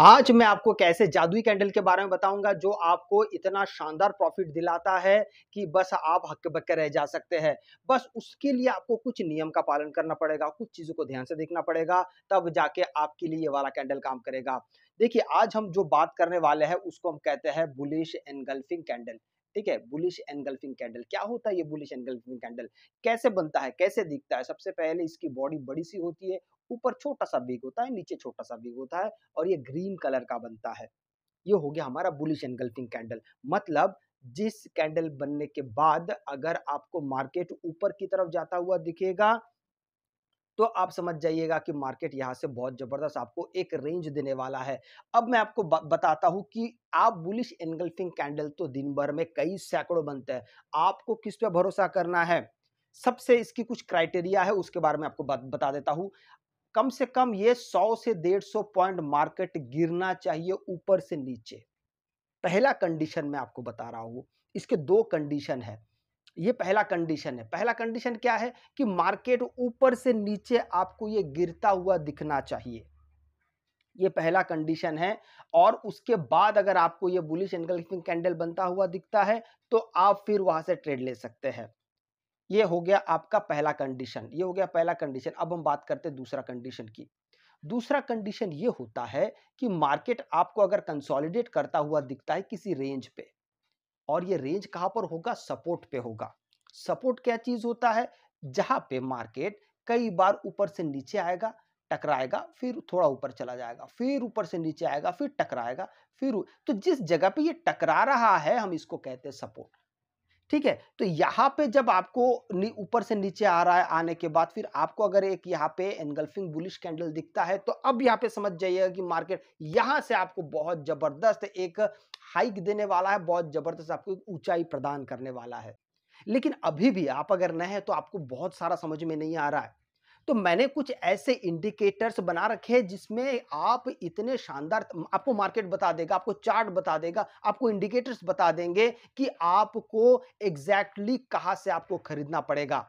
आज मैं आपको कैसे जादुई कैंडल के बारे में बताऊंगा जो आपको इतना शानदार प्रॉफिट दिलाता है कि बस आप हक्के बक्के रह जा सकते हैं बस उसके लिए आपको कुछ नियम का पालन करना पड़ेगा कुछ चीज़ों को ध्यान से देखना पड़ेगा तब जाके आपके लिए ये वाला कैंडल काम करेगा देखिए आज हम जो बात करने वाले हैं उसको हम कहते हैं बुलिश एनगल्फिंग कैंडल ठीक है बुलिश एनगल्फिंग कैंडल क्या होता है ये बुलिश एनगल्फिंग कैंडल कैसे बनता है कैसे दिखता है सबसे पहले इसकी बॉडी बड़ी सी होती है ऊपर छोटा सा बिग होता है नीचे छोटा सा बिग होता है और ये ग्रीन कलर का बनता है ये हो गया हमारा बुलिश एनगल्फिंग कैंडल मतलब जिस कैंडल बनने के बाद अगर आपको मार्केट ऊपर की तरफ जाता हुआ दिखेगा तो आप समझ जाइएगा कि मार्केट यहाँ से बहुत ज़बरदस्त आपको एक रेंज देने वाला है अब मैं आपको बताता हूं कि आप बुलिश एनगल्फिंग कैंडल तो दिन भर में कई सैकड़ों बनते हैं आपको किस पे भरोसा करना है सबसे इसकी कुछ क्राइटेरिया है उसके बारे में आपको बता देता हूं कम से कम ये 100 से 150 पॉइंट मार्केट गिरना चाहिए ऊपर से नीचे पहला कंडीशन मैं आपको बता रहा हूं इसके दो कंडीशन है ये पहला कंडीशन है पहला कंडीशन क्या है कि मार्केट ऊपर से नीचे आपको ये गिरता हुआ दिखना चाहिए ये पहला कंडीशन है और उसके बाद अगर आपको ये बुलिश एनगल्फिंग कैंडल बनता हुआ दिखता है तो आप फिर वहां से ट्रेड ले सकते हैं ये हो गया आपका पहला कंडीशन ये हो गया पहला कंडीशन अब हम बात करते हैं दूसरा कंडीशन की दूसरा कंडीशन ये होता है कि मार्केट आपको अगर कंसोलिडेट करता हुआ दिखता है किसी रेंज पे और ये रेंज कहाँ पर होगा सपोर्ट पे होगा सपोर्ट क्या चीज होता है जहां पे मार्केट कई बार ऊपर से नीचे आएगा टकराएगा फिर थोड़ा ऊपर चला जाएगा फिर ऊपर से नीचे आएगा फिर टकराएगा फिर तो जिस जगह पे ये टकरा रहा है हम इसको कहते हैं सपोर्ट ठीक है तो यहाँ पे जब आपको ऊपर से नीचे आ रहा है आने के बाद फिर आपको अगर एक यहाँ पे एनगल्फिंग बुलिश कैंडल दिखता है तो अब यहाँ पे समझ जाइएगा कि मार्केट यहाँ से आपको बहुत जबरदस्त एक हाइक देने वाला है बहुत जबरदस्त आपको ऊंचाई प्रदान करने वाला है लेकिन अभी भी आप अगर नए हैं तो आपको बहुत सारा समझ में नहीं आ रहा है तो मैंने कुछ ऐसे इंडिकेटर्स बना रखे हैं जिसमें आप इतने शानदार आपको मार्केट बता देगा आपको चार्ट बता देगा आपको इंडिकेटर्स बता देंगे कि आपको एग्जैक्टली exactly कहाँ से आपको खरीदना पड़ेगा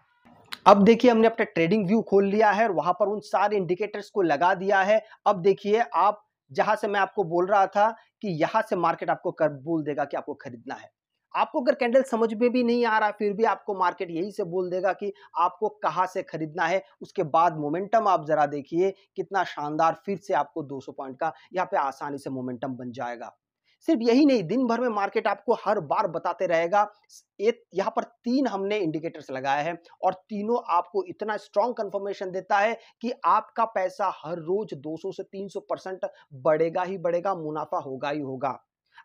अब देखिए हमने अपना ट्रेडिंग व्यू खोल लिया है और वहां पर उन सारे इंडिकेटर्स को लगा दिया है अब देखिए आप जहां से मैं आपको बोल रहा था कि यहां से मार्केट आपको कर बोल देगा कि आपको खरीदना है आपको अगर कैंडल समझ में भी नहीं आ रहा फिर भी आपको मार्केट यही से बोल देगा कि आपको कहाँ से खरीदना है उसके बाद मोमेंटम आप ज़रा देखिए कितना शानदार फिर से आपको 200 पॉइंट का यहाँ पे आसानी से मोमेंटम बन जाएगा सिर्फ यही नहीं दिन भर में मार्केट आपको हर बार बताते रहेगा यहाँ पर तीन हमने इंडिकेटर्स लगाए हैं और तीनों आपको इतना स्ट्रांग कंफर्मेशन देता है कि आपका पैसा हर रोज 200 से 300 परसेंट बढ़ेगा ही बढ़ेगा मुनाफा होगा ही होगा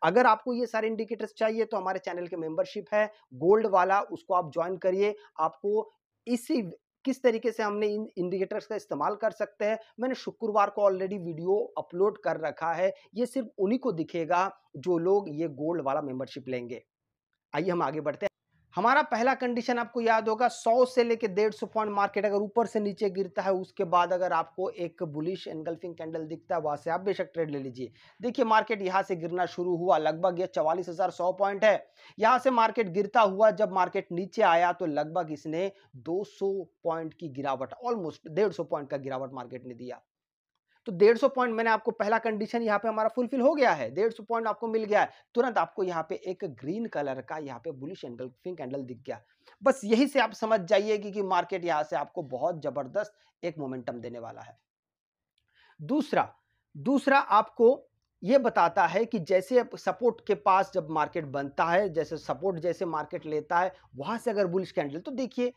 अगर आपको ये सारे इंडिकेटर्स चाहिए तो हमारे चैनल के मेंबरशिप है गोल्ड वाला उसको आप ज्वाइन करिए आपको इसी किस तरीके से हमने इन इंडिकेटर्स का इस्तेमाल कर सकते हैं मैंने शुक्रवार को ऑलरेडी वीडियो अपलोड कर रखा है ये सिर्फ उन्हीं को दिखेगा जो लोग ये गोल्ड वाला मेंबरशिप लेंगे आइए हम आगे बढ़ते हैं हमारा पहला कंडीशन आपको याद होगा 100 से लेके सौ पॉइंट मार्केट अगर ऊपर से नीचे गिरता है उसके बाद अगर आपको एक बुलिश एनगल्फिंग कैंडल दिखता है वहां से आप बेशक ट्रेड ले लीजिए देखिए मार्केट यहाँ से गिरना शुरू हुआ लगभग ये चवालीस हज़ार सौ पॉइंट है यहाँ से मार्केट गिरता हुआ जब मार्केट नीचे आया तो लगभग इसने दो पॉइंट की गिरावट ऑलमोस्ट डेढ़ पॉइंट का गिरावट मार्केट ने दिया तो डेढ़ सौ पॉइंट मैंने आपको पहला कंडीशन यहाँ पे हमारा फुलफिल हो गया है डेढ़ सौ पॉइंट आपको मिल गया है तुरंत आपको यहाँ पे एक ग्रीन कलर का यहाँ पे बुलिश एंगल्फिंग कैंडल दिख गया बस यही से आप समझ जाइए कि, कि मार्केट यहाँ से आपको बहुत जबरदस्त एक मोमेंटम देने वाला है दूसरा दूसरा आपको ये बताता है कि जैसे सपोर्ट के पास जब मार्केट बनता है जैसे सपोर्ट जैसे मार्केट लेता है वहां से अगर बुलिश कैंडल तो देखिए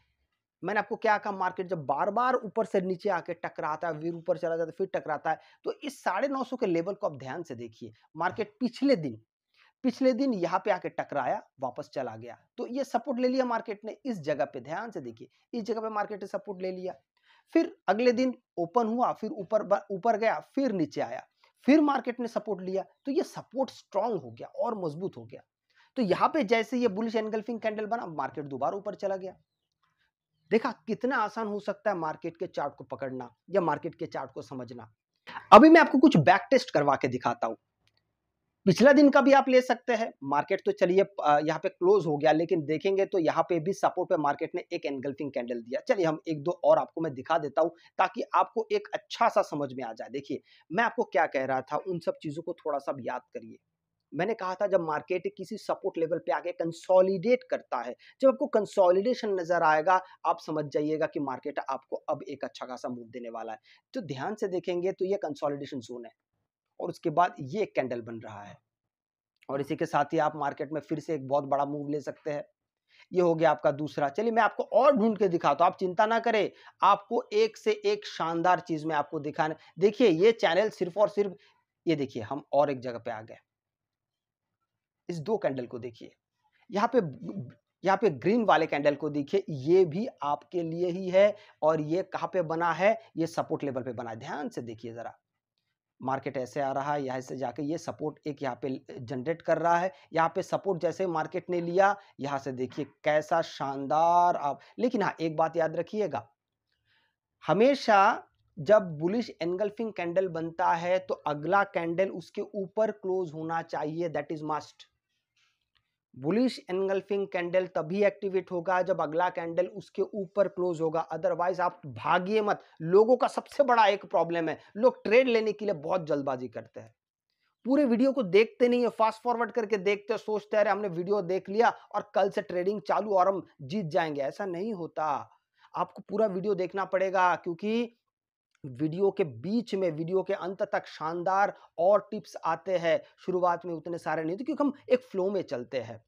मैंने आपको क्या कहा मार्केट जब बार बार ऊपर से नीचे आके टकराता है फिर ऊपर चला जाता है फिर टकराता है तो इस साढ़े नौ सौ के लेवल को आप ध्यान से देखिए मार्केट पिछले दिन पिछले दिन यहाँ पे आके टकराया वापस चला गया तो ये सपोर्ट ले लिया मार्केट ने इस जगह पे ध्यान से देखिए इस जगह पे मार्केट ने सपोर्ट ले लिया फिर अगले दिन ओपन हुआ फिर ऊपर ऊपर गया फिर नीचे आया फिर मार्केट ने सपोर्ट लिया तो ये सपोर्ट स्ट्रांग हो गया और मजबूत हो गया तो यहाँ पे जैसे ये बुलिश एनगल्फिंग कैंडल बना मार्केट दोबारा ऊपर चला गया देखा कितना आसान हो सकता है मार्केट के चार्ट को पकड़ना या मार्केट के चार्ट को समझना अभी मैं आपको कुछ बैक टेस्ट करवा के दिखाता हूं पिछला दिन का भी आप ले सकते हैं मार्केट तो चलिए यहाँ पे क्लोज हो गया लेकिन देखेंगे तो यहाँ पे भी सपोर्ट पे मार्केट ने एक एनगल्फिंग कैंडल दिया चलिए हम एक दो और आपको मैं दिखा देता हूँ ताकि आपको एक अच्छा सा समझ में आ जाए देखिए मैं आपको क्या कह रहा था उन सब चीज़ों को थोड़ा सा याद करिए मैंने कहा था जब मार्केट किसी सपोर्ट लेवल पे आके कंसोलिडेट करता है जब आपको कंसोलिडेशन नज़र आएगा आप समझ जाइएगा कि मार्केट आपको अब एक अच्छा खासा मूव देने वाला है तो ध्यान से देखेंगे तो ये कंसोलिडेशन जोन है और उसके बाद ये एक कैंडल बन रहा है और इसी के साथ ही आप मार्केट में फिर से एक बहुत बड़ा मूव ले सकते हैं ये हो गया आपका दूसरा चलिए मैं आपको और ढूंढ के दिखाता हूँ आप चिंता ना करें आपको एक से एक शानदार चीज़ में आपको दिखाने देखिए ये चैनल सिर्फ और सिर्फ ये देखिए हम और एक जगह पे आ गए इस दो कैंडल को देखिए यहाँ पे यहाँ पे ग्रीन वाले कैंडल को देखिए ये भी आपके लिए ही है और ये कहाँ पे बना है ये सपोर्ट लेवल पे बना है ध्यान से देखिए ज़रा मार्केट ऐसे आ रहा है यहाँ से जाके ये सपोर्ट एक यहाँ पे जनरेट कर रहा है यहाँ पे सपोर्ट जैसे मार्केट ने लिया यहाँ से देखिए कैसा शानदार आप लेकिन हाँ एक बात याद रखिएगा हमेशा जब बुलिश एनगल्फिंग कैंडल बनता है तो अगला कैंडल उसके ऊपर क्लोज होना चाहिए that is must bullish engulfing candle तभी एक्टिवेट होगा जब अगला कैंडल उसके ऊपर क्लोज होगा अदरवाइज आप भागिए मत लोगों का सबसे बड़ा एक प्रॉब्लम है लोग ट्रेड लेने के लिए बहुत जल्दबाजी करते हैं पूरे वीडियो को देखते नहीं है फास्ट फॉरवर्ड करके देखते सोचते हैं हमने वीडियो देख लिया और कल से ट्रेडिंग चालू और हम जीत जाएंगे ऐसा नहीं होता आपको पूरा वीडियो देखना पड़ेगा क्योंकि वीडियो के बीच में वीडियो के अंत तक शानदार और टिप्स आते हैं शुरुआत में उतने सारे नहीं तो क्योंकि हम एक फ्लो में चलते हैं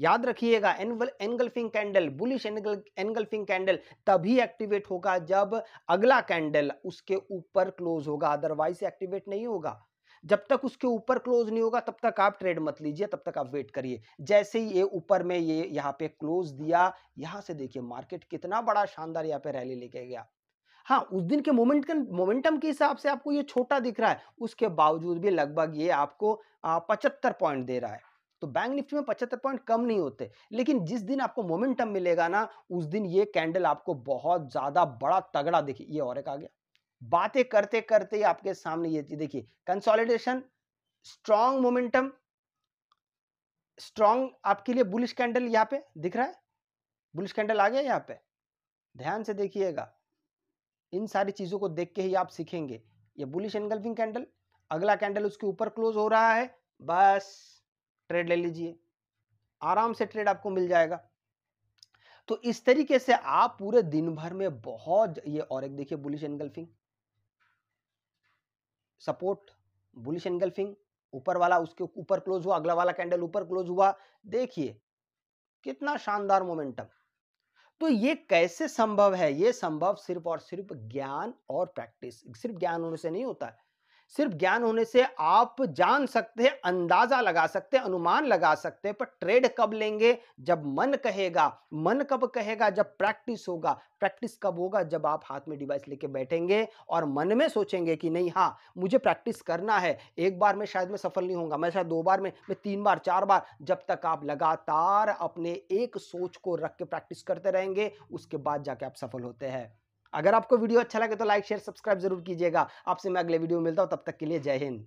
याद रखिएगा एनवल एनगल्फिंग कैंडल बुलिश एनगल एनगल्फिंग कैंडल तभी एक्टिवेट होगा जब अगला कैंडल उसके ऊपर क्लोज होगा अदरवाइज एक्टिवेट नहीं होगा जब तक उसके ऊपर क्लोज नहीं होगा तब तक आप ट्रेड मत लीजिए तब तक आप वेट करिए जैसे ही ये ऊपर में ये यहाँ पे क्लोज दिया यहां से देखिए मार्केट कितना बड़ा शानदार यहाँ पे रैली लेके गया हाँ उस दिन के मोमेंट मोमेंटम के हिसाब से आपको ये छोटा दिख रहा है उसके बावजूद भी लगभग ये आपको पचहत्तर पॉइंट दे रहा है तो बैंक निफ्टी में पचहत्तर पॉइंट कम नहीं होते लेकिन जिस दिन आपको मोमेंटम मिलेगा ना उस दिन ये कैंडल आपको बहुत ज़्यादा बड़ा तगड़ा दिखे ये और एक आ गया बातें करते करते ही आपके सामने ये देखिए कंसोलिडेशन स्ट्रॉन्ग मोमेंटम स्ट्रॉन्ग आपके लिए बुलिश कैंडल यहाँ पे दिख रहा है बुलिश कैंडल आ गया यहाँ पे ध्यान से देखिएगा इन सारी चीज़ों को देख के ही आप सीखेंगे ये बुलिश एनगल्फिंग कैंडल अगला कैंडल उसके ऊपर क्लोज हो रहा है बस ट्रेड ले लीजिए आराम से ट्रेड आपको मिल जाएगा तो इस तरीके से आप पूरे दिन भर में बहुत ये और एक देखिए bullish engulfing support bullish engulfing ऊपर वाला उसके ऊपर क्लोज हुआ अगला वाला कैंडल ऊपर क्लोज हुआ देखिए कितना शानदार मोमेंटम तो ये कैसे संभव है ये संभव सिर्फ और सिर्फ ज्ञान और प्रैक्टिस सिर्फ ज्ञान होने से नहीं होता है सिर्फ ज्ञान होने से आप जान सकते हैं अंदाजा लगा सकते हैं अनुमान लगा सकते हैं पर ट्रेड कब लेंगे जब मन कहेगा मन कब कहेगा जब प्रैक्टिस होगा प्रैक्टिस कब होगा जब आप हाथ में डिवाइस लेके बैठेंगे और मन में सोचेंगे कि नहीं हाँ मुझे प्रैक्टिस करना है एक बार में शायद मैं सफल नहीं होगा मैं शायद दो बार में मैं तीन बार चार बार जब तक आप लगातार अपने एक सोच को रख के प्रैक्टिस करते रहेंगे उसके बाद जाके आप सफल होते हैं अगर आपको वीडियो अच्छा लगे तो लाइक शेयर सब्सक्राइब जरूर कीजिएगा आपसे मैं अगले वीडियो में मिलता हूँ तब तक के लिए जय हिंद